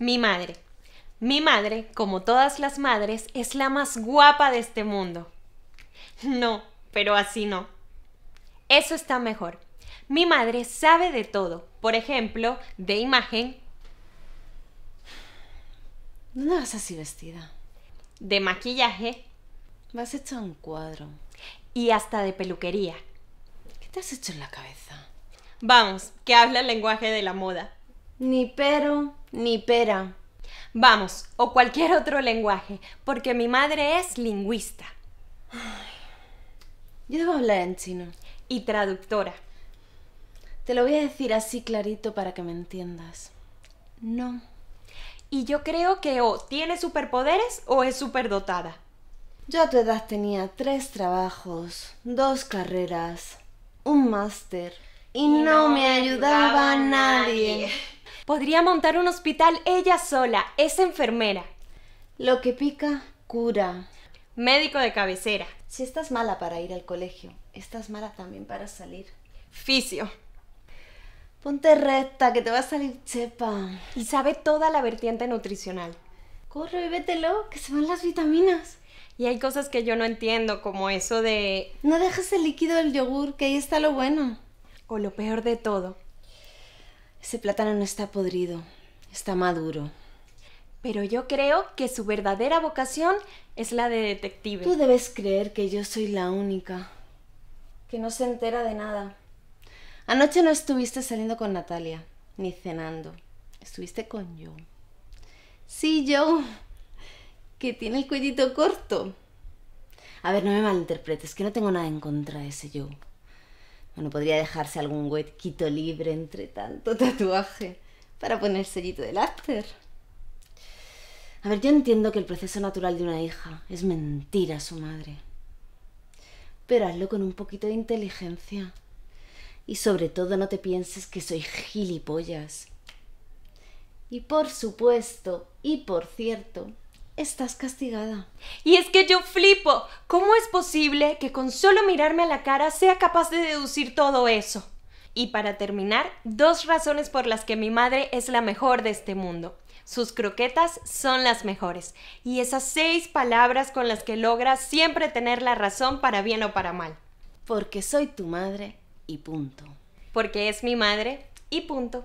Mi madre. Mi madre, como todas las madres, es la más guapa de este mundo. No, pero así no. Eso está mejor. Mi madre sabe de todo, por ejemplo, de imagen. ¿Dónde vas así vestida? De maquillaje. Vas hecha un cuadro. Y hasta de peluquería. ¿Qué te has hecho en la cabeza? Vamos, que habla el lenguaje de la moda. Ni pero ni pera. Vamos, o cualquier otro lenguaje, porque mi madre es lingüista. Yo debo hablar en chino. Y traductora. Te lo voy a decir así clarito para que me entiendas. No. Y yo creo que o tiene superpoderes o es superdotada. Yo a tu edad tenía tres trabajos, dos carreras, un máster y, no, me ayudaba, nadie. Podría montar un hospital ella sola, es enfermera. Lo que pica, cura. Médico de cabecera. Si estás mala para ir al colegio, estás mala también para salir. Fisio. Ponte recta, que te va a salir chepa. Y sabe toda la vertiente nutricional. Corre, bébetelo, que se van las vitaminas. Y hay cosas que yo no entiendo, como eso de... No dejes el líquido del yogur, que ahí está lo bueno. O lo peor de todo, ese plátano no está podrido, está maduro. Pero yo creo que su verdadera vocación es la de detective. Tú debes creer que yo soy la única, que no se entera de nada. Anoche no estuviste saliendo con Natalia, ni cenando. Estuviste con yo. Sí, yo, que tiene el cuellito corto. A ver, no me malinterpretes, que no tengo nada en contra de ese yo. Bueno, podría dejarse algún huequito libre entre tanto tatuaje para poner sellito de after. A ver, yo entiendo que el proceso natural de una hija es mentira a su madre. Pero hazlo con un poquito de inteligencia. Y sobre todo no te pienses que soy gilipollas. Y por supuesto, y por cierto, estás castigada. Y es que yo flipo. ¿Cómo es posible que con solo mirarme a la cara sea capaz de deducir todo eso? Y para terminar, dos razones por las que mi madre es la mejor de este mundo. Sus croquetas son las mejores. Y esas seis palabras con las que logra siempre tener la razón para bien o para mal. Porque soy tu madre y punto. Porque es mi madre y punto.